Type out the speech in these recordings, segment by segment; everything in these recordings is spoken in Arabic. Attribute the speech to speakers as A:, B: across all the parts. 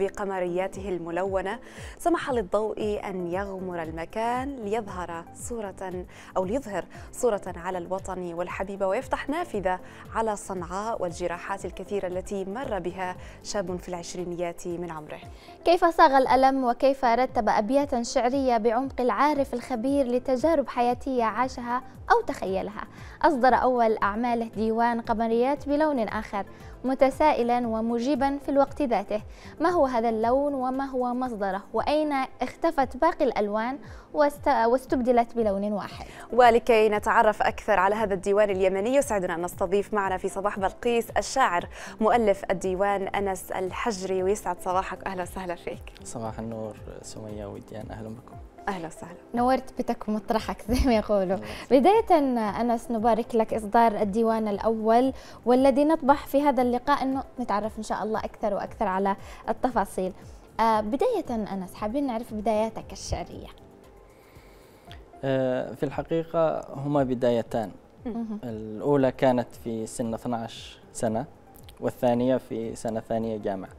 A: بقمرياته الملونة سمح للضوء أن يغمر المكان ليظهر صورة أو ليظهر صورة على الوطن والحبيبة ويفتح نافذة على صنعاء والجراحات الكثيرة التي مر بها شاب في العشرينيات من عمره
B: كيف صاغ الألم وكيف رتب أبياتا شعرية بعمق العارف الخبير لتجارب حياتية عاشها أو تخيلها أصدر أول أعماله ديوان قمريات بلون آخر متسائلا ومجيبا في الوقت ذاته ما هو هذا اللون وما هو مصدره وأين اختفت باقي الألوان واستبدلت بلون واحد
A: ولكي نتعرف أكثر على هذا الديوان اليمني يسعدنا أن نستضيف معنا في صباح بلقيس الشاعر مؤلف الديوان أنس الحجري ويسعد صباحك
C: أهلا وسهلا فيك صباح النور سمية وديان أهلا بكم اهلا وسهلا
B: نورت بيتك ومطرحك زي ما يقولوا بدايه انس نبارك لك اصدار الديوان الاول والذي نطمح في هذا اللقاء انه نتعرف ان شاء الله اكثر واكثر على التفاصيل آه، بدايه انس حابين نعرف بداياتك الشعريه
C: آه، في الحقيقه هما بدايتان الاولى كانت في سن 12 سنه والثانيه في سنه ثانيه جامعه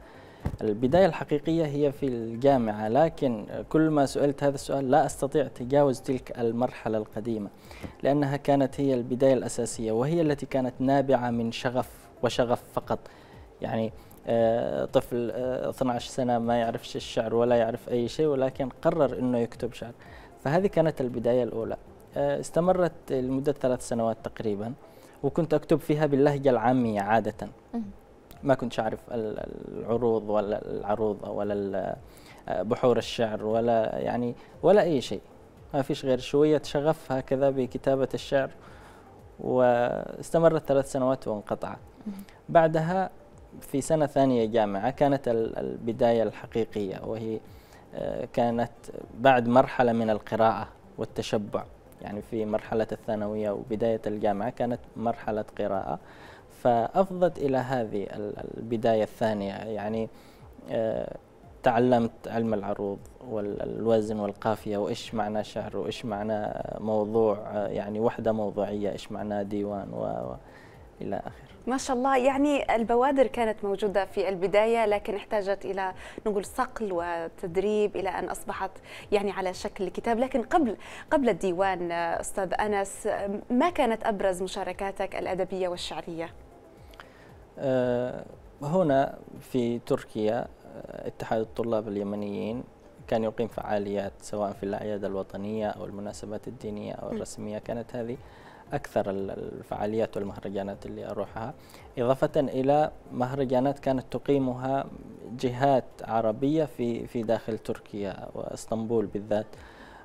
C: البداية الحقيقية هي في الجامعة لكن كل ما سئلت هذا السؤال لا أستطيع تجاوز تلك المرحلة القديمة لأنها كانت هي البداية الأساسية وهي التي كانت نابعة من شغف وشغف فقط يعني آه، طفل 12 آه، سنة ما يعرفش الشعر ولا يعرف أي شيء ولكن قرر أنه يكتب شعر فهذه كانت البداية الأولى آه، استمرت لمدة ثلاث سنوات تقريبا وكنت أكتب فيها باللهجة العامية عادة ما كنتش اعرف العروض ولا العروض ولا بحور الشعر ولا يعني ولا اي شيء ما فيش غير شويه شغف هكذا بكتابه الشعر واستمرت ثلاث سنوات وانقطعت بعدها في سنة ثانية جامعة كانت البداية الحقيقية وهي آه، كانت بعد مرحلة من القراءة والتشبع يعني في مرحلة الثانوية وبداية الجامعة كانت مرحلة قراءة فأفضت إلى هذه البداية الثانية يعني آه، تعلمت علم العروض والوزن والقافية وإيش معنى شهر وإيش معنى موضوع آه، يعني وحدة موضوعية إيش معنى ديوان و, و إلى آخره
A: ما شاء الله يعني البوادر كانت موجودة في البداية لكن احتاجت إلى نقول صقل وتدريب إلى أن أصبحت يعني على شكل كتاب لكن قبل قبل الديوان آه، أستاذ أنس ما كانت أبرز مشاركاتك الأدبية والشعرية؟
C: آه، هنا في تركيا آه، اتحاد الطلاب اليمنيين كان يقيم فعاليات سواء في الأعياد الوطنية أو المناسبات الدينية أو الرسمية كانت هذه أكثر الفعاليات والمهرجانات اللي أروحها إضافة إلى مهرجانات كانت تقيمها جهات عربية في في داخل تركيا واسطنبول بالذات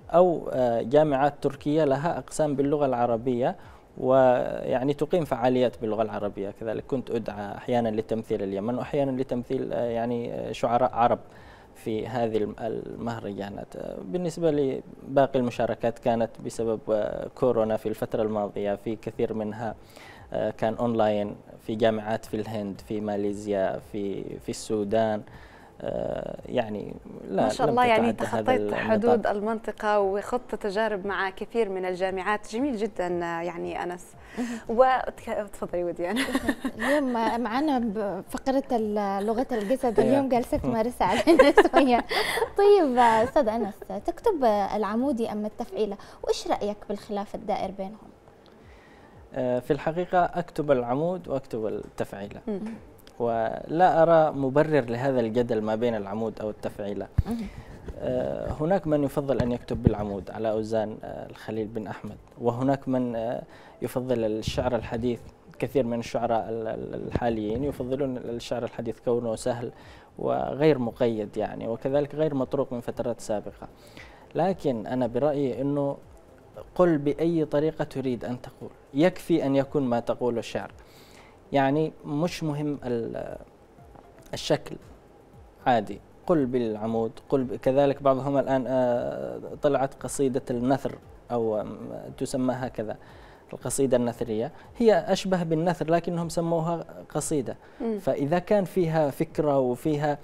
C: أو آه، جامعات تركية لها أقسام باللغة العربية ويعني تقيم فعاليات باللغه العربيه كذلك كنت ادعى احيانا لتمثيل اليمن واحيانا لتمثيل آه، يعني آه، شعراء عرب في هذه المهرجانات آه، بالنسبة لباقي المشاركات كانت بسبب كورونا في الفترة الماضية في كثير منها كان أونلاين في جامعات في الهند في ماليزيا في, في السودان آه، يعني لا ما شاء الله يعني تخطيت حدود
A: المنطقة وخضت تجارب مع كثير من الجامعات جميل جدا يعني أنس وتفضلي وديان
B: اليوم معنا فقرة لغة الجسد اليوم جالسة تمارسها علينا شوية طيب أستاذ أنس تكتب العمودي أم التفعيلة وإيش رأيك بالخلاف الدائر بينهم؟
C: آه، في الحقيقة أكتب العمود وأكتب التفعيلة ولا أرى مبرر لهذا الجدل ما بين العمود أو التفعيلة آه، هناك من يفضل أن يكتب بالعمود على أوزان آه، الخليل بن أحمد وهناك من آه، يفضل الشعر الحديث كثير من الشعراء الحاليين يفضلون الشعر الحديث كونه سهل وغير مقيد يعني وكذلك غير مطروق من فترات سابقة لكن أنا برأيي أنه قل بأي طريقة تريد أن تقول يكفي أن يكون ما تقوله شعر يعني مش مهم الشكل عادي قل بالعمود قل كذلك بعضهم الآن آه، طلعت قصيدة النثر أو تسمى هكذا القصيدة النثرية هي أشبه بالنثر لكنهم سموها قصيدة م. فإذا كان فيها فكرة وفيها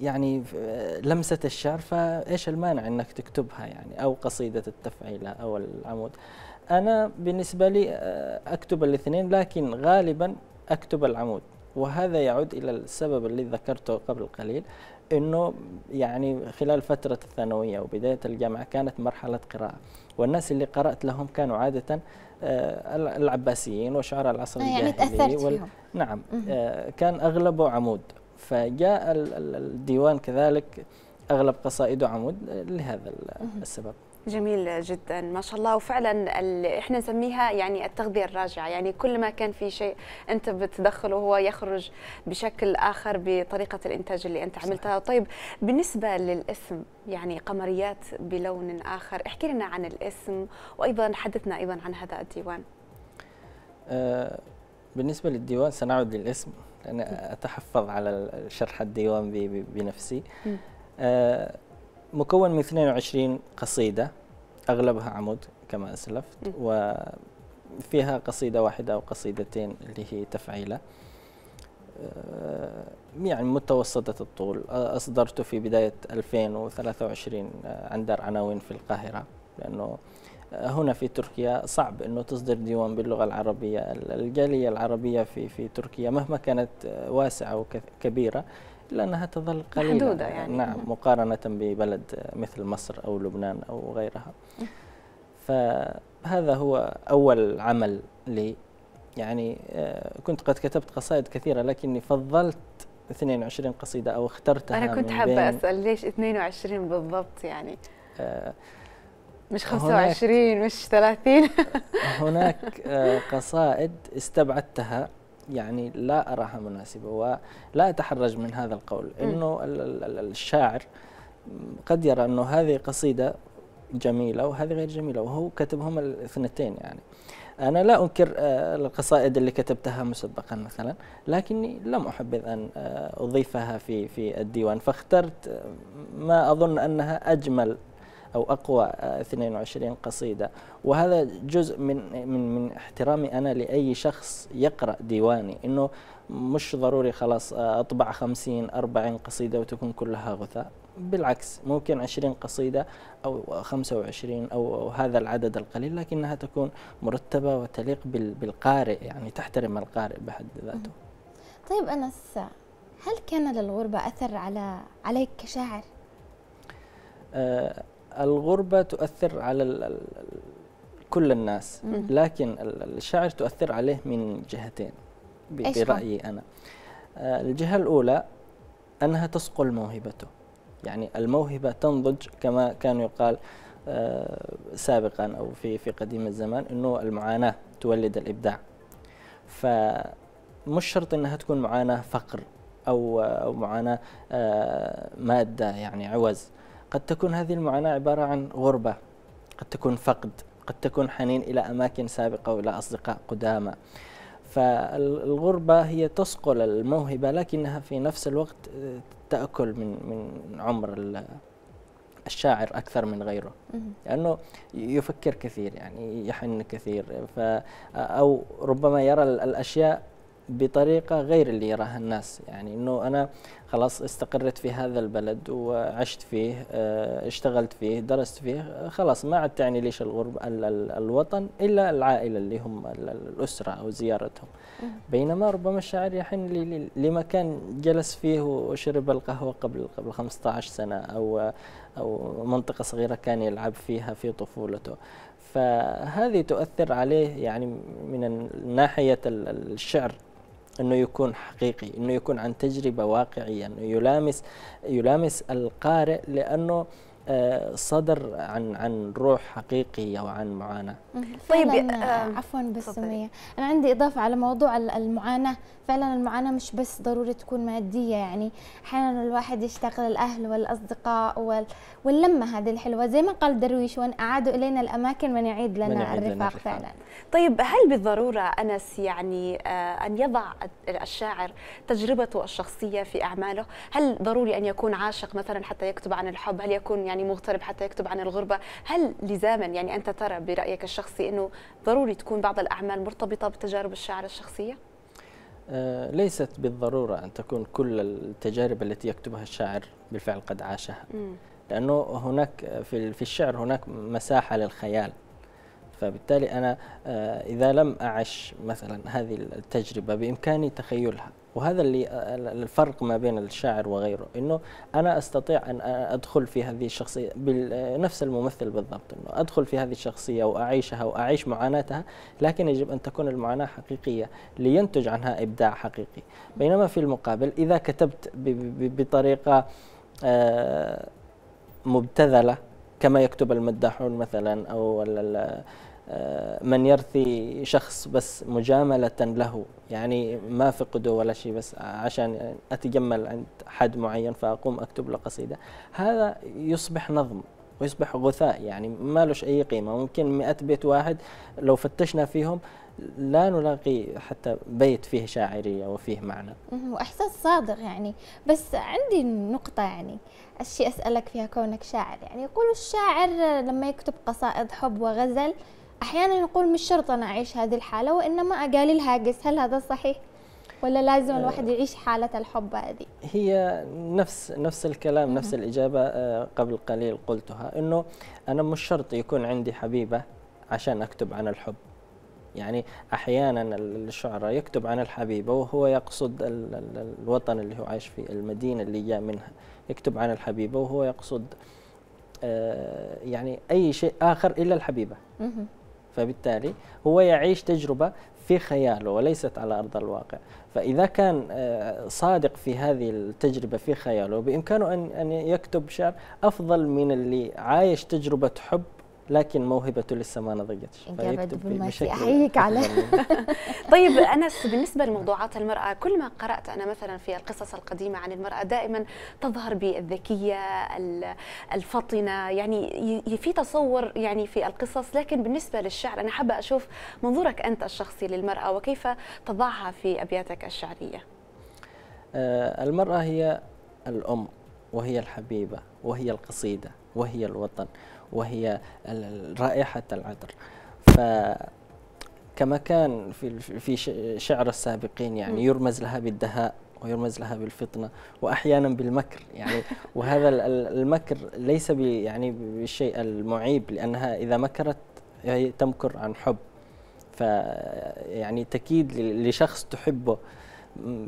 C: يعني آه، لمسة الشعر فإيش المانع أنك تكتبها يعني أو قصيدة التفعيلة أو العمود أنا بالنسبة لي آه، أكتب الاثنين لكن غالبا اكتب العمود وهذا يعود الى السبب الذي ذكرته قبل قليل انه يعني خلال فتره الثانويه وبدايه الجامعه كانت مرحله قراءه والناس اللي قرات لهم كانوا عاده آه، العباسيين وشعراء العصر آه، يعني الجاهلي وال... فيهم. نعم آه، كان اغلبه عمود فجاء الديوان كذلك اغلب قصائده عمود لهذا السبب
A: جميل جدا ما شاء الله وفعلا احنا نسميها يعني التغذيه الراجعه يعني كل ما كان في شيء انت بتدخله هو يخرج بشكل اخر بطريقه الانتاج اللي انت عملتها طيب بالنسبه للاسم يعني قمريات بلون اخر احكي لنا عن الاسم وايضا حدثنا ايضا عن هذا الديوان
C: آه بالنسبه للديوان سنعود للاسم لان اتحفظ على شرح الديوان بنفسي آه مكون من 22 قصيدة أغلبها عمود كما أسلفت وفيها قصيدة واحدة أو قصيدتين اللي هي تفعيلة آه، يعني متوسطة الطول أصدرته في بداية 2023 عن دار عناوين في القاهرة لأنه آه، هنا في تركيا صعب انه تصدر ديوان باللغه العربيه، الجاليه العربيه في في تركيا مهما كانت آه، واسعه وكبيره لأنها تظل قليلة محدودة يعني نعم مقارنة ببلد مثل مصر أو لبنان أو غيرها فهذا هو أول عمل لي يعني آه، كنت قد كتبت قصائد كثيرة لكني فضلت 22 قصيدة أو اخترتها أنا كنت حابة أسأل
A: ليش 22 بالضبط يعني آه، مش 25 مش 30
C: هناك آه، قصائد استبعدتها يعني لا أراها مناسبة ولا أتحرج من هذا القول أنه الشاعر قد يرى أنه هذه قصيدة جميلة وهذه غير جميلة وهو كتبهم الاثنتين يعني أنا لا أنكر آه، القصائد اللي كتبتها مسبقا مثلا لكني لم أحبذ أن آه، أضيفها في في الديوان فاخترت آه، ما أظن أنها أجمل أو أقوى 22 آه، قصيدة وهذا جزء من من من احترامي أنا لأي شخص يقرأ ديواني إنه مش ضروري خلاص آه، أطبع 50 40 قصيدة وتكون كلها غثاء بالعكس ممكن 20 قصيدة أو 25 أو هذا العدد القليل لكنها تكون مرتبة وتليق بالقارئ يعني تحترم القارئ بحد ذاته
B: طيب أنس هل كان للغربة أثر على عليك كشاعر؟
C: آه، الغربة تؤثر على كل الناس لكن الشعر تؤثر عليه من جهتين برأيي أنا آه، الجهة الأولى أنها تسقل موهبته يعني الموهبة تنضج كما كان يقال آه، سابقا أو في في قديم الزمان أنه المعاناة تولد الإبداع فمش شرط أنها تكون معاناة فقر أو أو معاناة آه، مادة يعني عوز قد تكون هذه المعاناة عبارة عن غربة قد تكون فقد قد تكون حنين إلى أماكن سابقة وإلى أصدقاء قدامى فالغربة هي تسقل الموهبة لكنها في نفس الوقت تأكل من من عمر الشاعر أكثر من غيره لأنه يفكر كثير يعني يحن كثير ف أو ربما يرى الأشياء بطريقه غير اللي يراها الناس يعني انه انا خلاص استقرت في هذا البلد وعشت فيه آه، اشتغلت فيه درست فيه خلاص ما عاد تعني ليش الغرب ال ال الوطن الا العائله اللي هم الاسره او زيارتهم بينما ربما الشاعر يحن لمكان جلس فيه وشرب القهوه قبل قبل 15 سنه او او منطقه صغيره كان يلعب فيها في طفولته فهذه تؤثر عليه يعني من ناحيه الشعر انه يكون حقيقي انه يكون عن تجربه واقعيه انه يلامس يلامس القارئ لانه آه، صدر عن عن روح حقيقي او عن معاناه
B: طيب آه، آه، عفوا بس سميه انا عندي اضافه على موضوع المعاناه فعلا المعاناه مش بس ضروري تكون ماديه يعني احيانا الواحد يشتغل الاهل والاصدقاء وال... واللمه هذه الحلوه زي ما قال درويش وان اعادوا الينا الاماكن من
A: يعيد لنا, من يعيد الرفاق, لنا فعلا طيب هل بالضروره انس يعني ان يضع الشاعر تجربته الشخصيه في اعماله هل ضروري ان يكون عاشق مثلا حتى يكتب عن الحب هل يكون يعني يعني مغترب حتى يكتب عن الغربة هل لزاما يعني أنت ترى برأيك الشخصي أنه ضروري تكون بعض الأعمال مرتبطة بتجارب الشاعر الشخصية؟
C: آه، ليست بالضرورة أن تكون كل التجارب التي يكتبها الشاعر بالفعل قد عاشها لأنه هناك في الشعر هناك مساحة للخيال فبالتالي أنا آه، إذا لم أعش مثلا هذه التجربة بإمكاني تخيلها وهذا اللي آه، الفرق ما بين الشاعر وغيره انه انا استطيع ان ادخل في هذه الشخصيه بنفس آه، الممثل بالضبط انه ادخل في هذه الشخصيه واعيشها واعيش معاناتها لكن يجب ان تكون المعاناه حقيقيه لينتج عنها ابداع حقيقي بينما في المقابل اذا كتبت بطريقه مبتذله كما يكتب المداحون مثلا او آه، من يرثي شخص بس مجاملة له يعني ما فقده ولا شيء بس عشان أتجمل عند حد معين فأقوم أكتب له قصيدة هذا يصبح نظم ويصبح غثاء يعني ما لهش أي قيمة ممكن مئة بيت واحد لو فتشنا فيهم لا نلاقي حتى بيت فيه شاعرية وفيه معنى
B: وإحساس صادق يعني بس عندي نقطة يعني الشيء أسألك فيها كونك شاعر يعني يقول الشاعر لما يكتب قصائد حب وغزل احيانا نقول مش شرط انا اعيش هذه الحاله وانما اقللها الهاجس هل هذا صحيح ولا لازم آه. الواحد يعيش حالة الحب هذه؟
C: هي نفس نفس الكلام نفس الإجابة آه، قبل قليل قلتها إنه أنا مش شرط يكون عندي حبيبة عشان أكتب عن الحب يعني احيانا الشعراء يكتب عن الحبيبه وهو يقصد الوطن اللي هو عايش فيه المدينه اللي جاء منها يكتب عن الحبيبه وهو يقصد آه، يعني اي شيء اخر الا الحبيبه فبالتالي هو يعيش تجربة في خياله وليست على أرض الواقع فإذا كان آه، صادق في هذه التجربة في خياله بإمكانه أن يكتب شعر أفضل من اللي عايش تجربة حب لكن موهبته لسه ما نضجتش إجابة دبلوماسية أحييك
A: على طيب أنس بالنسبة لموضوعات المرأة كل ما قرأت أنا مثلا في القصص القديمة عن المرأة دائما تظهر بالذكية الفطنة يعني في تصور يعني في القصص لكن بالنسبة للشعر أنا حابة أشوف منظورك أنت الشخصي للمرأة وكيف تضعها في أبياتك الشعرية
C: آه، المرأة هي الأم وهي الحبيبة وهي القصيدة وهي الوطن وهي رائحة العطر ف كما كان في في شعر السابقين يعني يرمز لها بالدهاء ويرمز لها بالفطنه واحيانا بالمكر يعني وهذا المكر ليس يعني بالشيء المعيب لانها اذا مكرت هي تمكر عن حب فيعني تكيد لشخص تحبه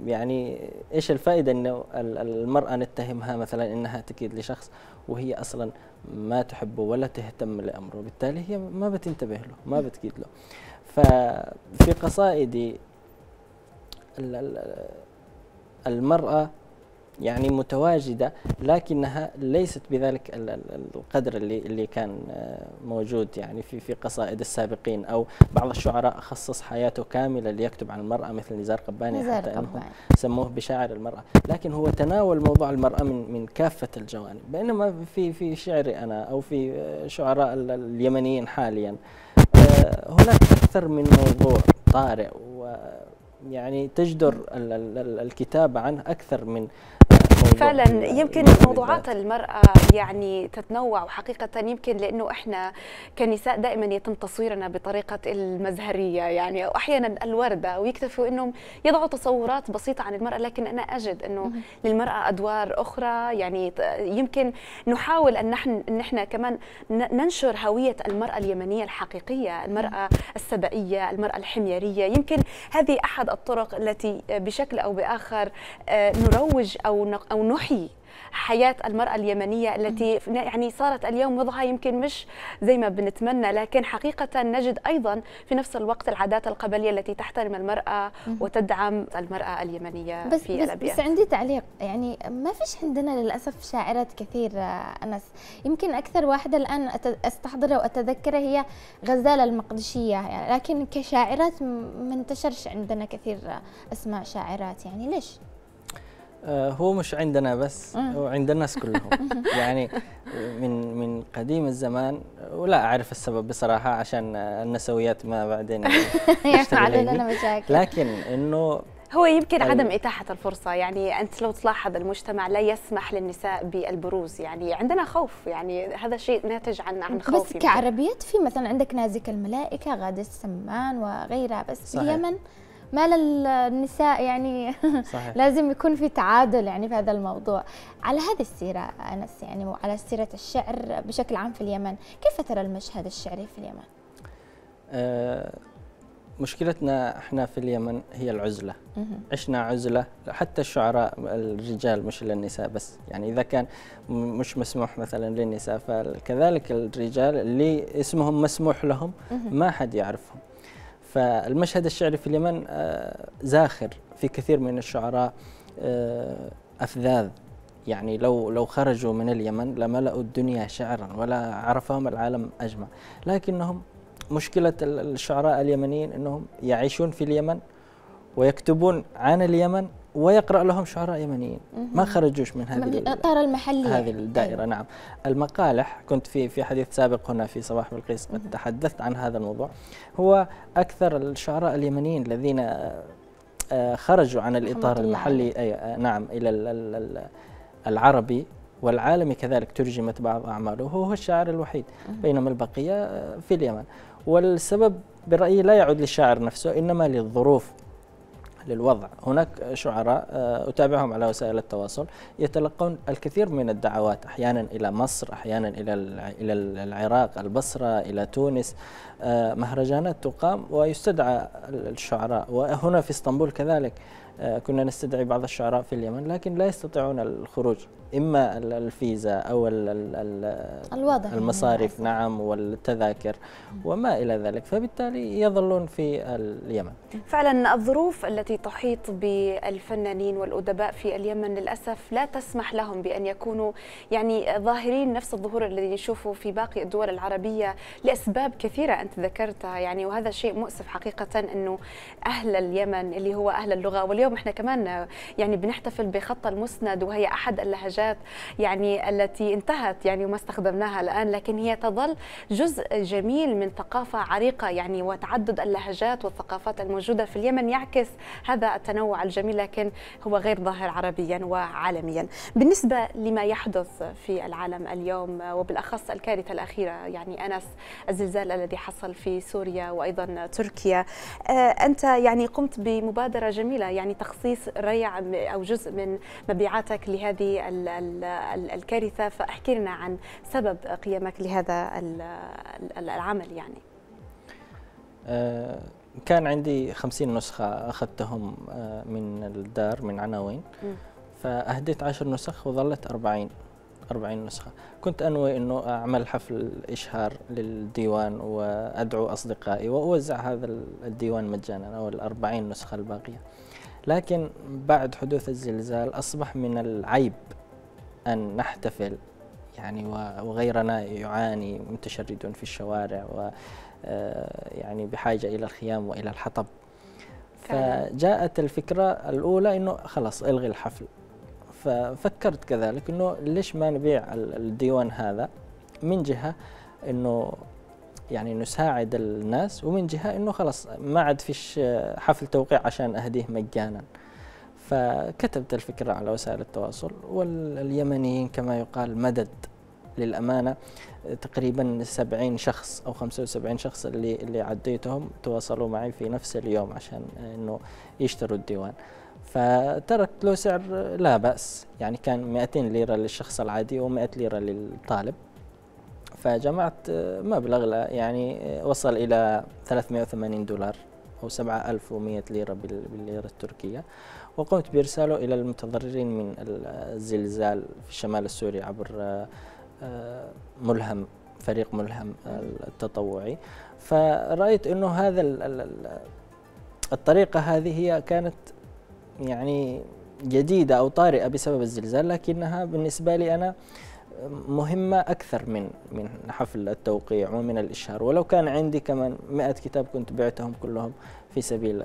C: يعني ايش الفائده انه المراه نتهمها مثلا انها تكيد لشخص وهي اصلا ما تحبه ولا تهتم لامره بالتالي هي ما بتنتبه له ما بتكيد له ففي قصائدي المراه يعني متواجدة لكنها ليست بذلك القدر اللي اللي كان آه، موجود يعني في في قصائد السابقين أو بعض الشعراء خصص حياته كاملة ليكتب عن المرأة مثل نزار قباني نزار حتى قباني. أنه سموه بشاعر المرأة لكن هو تناول موضوع المرأة من من كافة الجوانب بينما في في شعري أنا أو في آه، شعراء اليمنيين حاليا آه، هناك أكثر من موضوع طارئ و يعني تجدر الكتابة عنه أكثر من يعني فعلا يمكن موضوعات
A: المرأة يعني تتنوع وحقيقة يمكن لأنه إحنا كنساء دائما يتم تصويرنا بطريقة المزهرية يعني أو أحيانا الوردة ويكتفوا أنهم يضعوا تصورات بسيطة عن المرأة لكن أنا أجد أنه للمرأة أدوار أخرى يعني يمكن نحاول أن نحن أن إحنا كمان ننشر هوية المرأة اليمنية الحقيقية المرأة السبائية المرأة الحميرية يمكن هذه أحد الطرق التي بشكل أو بآخر آه، نروج أو أو نحيي حياة المرأة اليمنية التي يعني صارت اليوم وضعها يمكن مش زي ما بنتمنى لكن حقيقة نجد أيضا في نفس الوقت العادات القبلية التي تحترم المرأة وتدعم المرأة اليمنية بس في بس, الأبيات. بس
B: عندي تعليق يعني ما فيش عندنا للأسف شاعرات كثير آه، أنس يمكن أكثر واحدة الآن أستحضرها وأتذكرها هي غزالة المقدشية يعني لكن كشاعرات ما انتشرش عندنا كثير آه، أسماء شاعرات يعني ليش؟
C: آه، هو مش عندنا بس هو عند الناس كلهم يعني من من قديم الزمان ولا اعرف السبب بصراحه عشان النسويات ما بعدين
A: يعني لنا مشاكل
C: لكن انه
A: هو يمكن عدم إتاحة الفرصة يعني أنت لو تلاحظ المجتمع لا يسمح للنساء بالبروز يعني عندنا خوف يعني هذا شيء ناتج عن عن خوف بس كعربيات في
B: مثلا عندك نازك الملائكة غادة السمان وغيرها بس في اليمن ما للنساء يعني صحيح. لازم يكون في تعادل يعني في هذا الموضوع على هذه السيرة أنس يعني وعلى سيرة الشعر بشكل عام في اليمن كيف ترى المشهد الشعري في اليمن؟
C: أه مشكلتنا احنا في اليمن هي العزلة عشنا عزلة حتى الشعراء الرجال مش للنساء بس يعني إذا كان مش مسموح مثلا للنساء فكذلك الرجال اللي اسمهم مسموح لهم ما حد يعرفهم فالمشهد الشعري في اليمن آه، زاخر في كثير من الشعراء آه، أفذاذ يعني لو لو خرجوا من اليمن لملأوا الدنيا شعرا ولا عرفهم العالم أجمع لكنهم مشكلة الشعراء اليمنيين أنهم يعيشون في اليمن ويكتبون عن اليمن ويقرأ لهم شعراء يمنيين ما خرجوش من هذه من
B: المحلي هذه
C: الدائرة أيوة. نعم المقالح كنت في في حديث سابق هنا في صباح بلقيس قد تحدثت عن هذا الموضوع هو أكثر الشعراء اليمنيين الذين آه، آه، خرجوا عن الإطار المحلي أي آه، نعم إلى العربي والعالمي كذلك ترجمت بعض أعماله هو الشاعر الوحيد بينما البقية في اليمن والسبب برأيي لا يعود للشاعر نفسه إنما للظروف للوضع هناك شعراء آه، أتابعهم على وسائل التواصل يتلقون الكثير من الدعوات أحيانا إلى مصر أحيانا إلى العراق البصرة إلى تونس آه، مهرجانات تقام ويستدعى الشعراء وهنا في اسطنبول كذلك آه، كنا نستدعي بعض الشعراء في اليمن لكن لا يستطيعون الخروج اما الفيزا او ال ال الوضع المصاريف يعني نعم والتذاكر وما الى ذلك فبالتالي يظلون في اليمن
A: فعلا الظروف التي تحيط بالفنانين والادباء في اليمن للاسف لا تسمح لهم بان يكونوا يعني ظاهرين نفس الظهور الذي نشوفه في باقي الدول العربيه لاسباب كثيره انت ذكرتها يعني وهذا شيء مؤسف حقيقه انه اهل اليمن اللي هو اهل اللغه واليوم احنا كمان يعني بنحتفل بخط المسند وهي احد اللهجات الشاشات يعني التي انتهت يعني وما استخدمناها الآن لكن هي تظل جزء جميل من ثقافة عريقة يعني وتعدد اللهجات والثقافات الموجودة في اليمن يعكس هذا التنوع الجميل لكن هو غير ظاهر عربيا وعالميا بالنسبة لما يحدث في العالم اليوم وبالأخص الكارثة الأخيرة يعني أنس الزلزال الذي حصل في سوريا وأيضا تركيا آه، أنت يعني قمت بمبادرة جميلة يعني تخصيص ريع أو جزء من مبيعاتك لهذه الكارثه فاحكي لنا عن سبب قيامك لهذا العمل يعني
C: آه، كان عندي خمسين نسخة أخذتهم آه، من الدار من عناوين فأهديت عشر نسخ وظلت أربعين أربعين نسخة كنت أنوي أنه أعمل حفل إشهار للديوان وأدعو أصدقائي وأوزع هذا الديوان مجانا أو الأربعين نسخة الباقية لكن بعد حدوث الزلزال أصبح من العيب أن نحتفل يعني وغيرنا يعاني متشرد في الشوارع و آه، يعني بحاجة إلى الخيام وإلى الحطب فجاءت الفكرة الأولى أنه خلاص ألغي الحفل ففكرت كذلك أنه ليش ما نبيع الديوان هذا من جهة أنه يعني نساعد الناس ومن جهة أنه خلاص ما عاد فيش حفل توقيع عشان أهديه مجانا فكتبت الفكرة على وسائل التواصل واليمنيين كما يقال مدد للأمانة تقريبا 70 شخص أو 75 شخص اللي, اللي عديتهم تواصلوا معي في نفس اليوم عشان أنه يشتروا الديوان فتركت له سعر لا بأس يعني كان 200 ليرة للشخص العادي و100 ليرة للطالب فجمعت مبلغ لا يعني وصل إلى 380 دولار أو 7100 ليرة بالليرة التركية وقمت بإرساله إلى المتضررين من الزلزال في الشمال السوري عبر آه، آه، ملهم فريق ملهم آه، التطوعي فرأيت أنه هذا الطريقة هذه هي كانت يعني جديدة أو طارئة بسبب الزلزال لكنها بالنسبة لي أنا مهمة أكثر من من حفل التوقيع ومن الإشهار ولو كان عندي كمان 100 كتاب كنت بعتهم كلهم في سبيل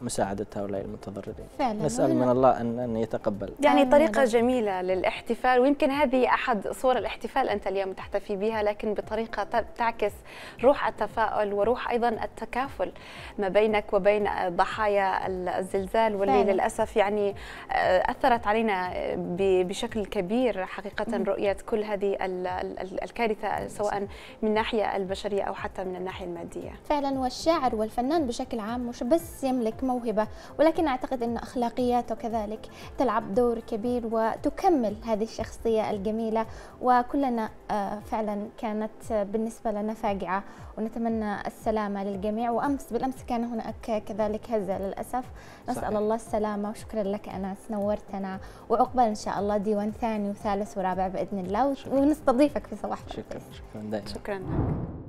C: مساعدة هؤلاء المتضررين فعلا نسأل من الله أن, أن يتقبل يعني طريقة
A: جميلة للاحتفال ويمكن هذه أحد صور الاحتفال أنت اليوم تحتفي بها لكن بطريقة تعكس روح التفاؤل وروح أيضا التكافل ما بينك وبين ضحايا الزلزال واللي فعلا. للأسف يعني آه، أثرت علينا بشكل كبير حقيقة رؤية كل هذه الكارثة سواء من الناحية البشرية أو حتى من الناحية المادية
B: فعلا والشاعر والفنان بشكل عام مش بس يملك موهبة ولكن أعتقد أن أخلاقياته كذلك تلعب دور كبير وتكمل هذه الشخصية الجميلة وكلنا آه، فعلا كانت بالنسبة لنا فاجعة ونتمنى السلامة للجميع وأمس بالأمس كان هناك كذلك هزة للأسف نسأل صحيح. الله السلامة وشكرا لك أنس نورتنا وعقبال إن شاء الله ديوان ثاني وثالث ورابع بإذن الله ونستضيفك في صباح شكرا شكرا
A: دايما شكرا لك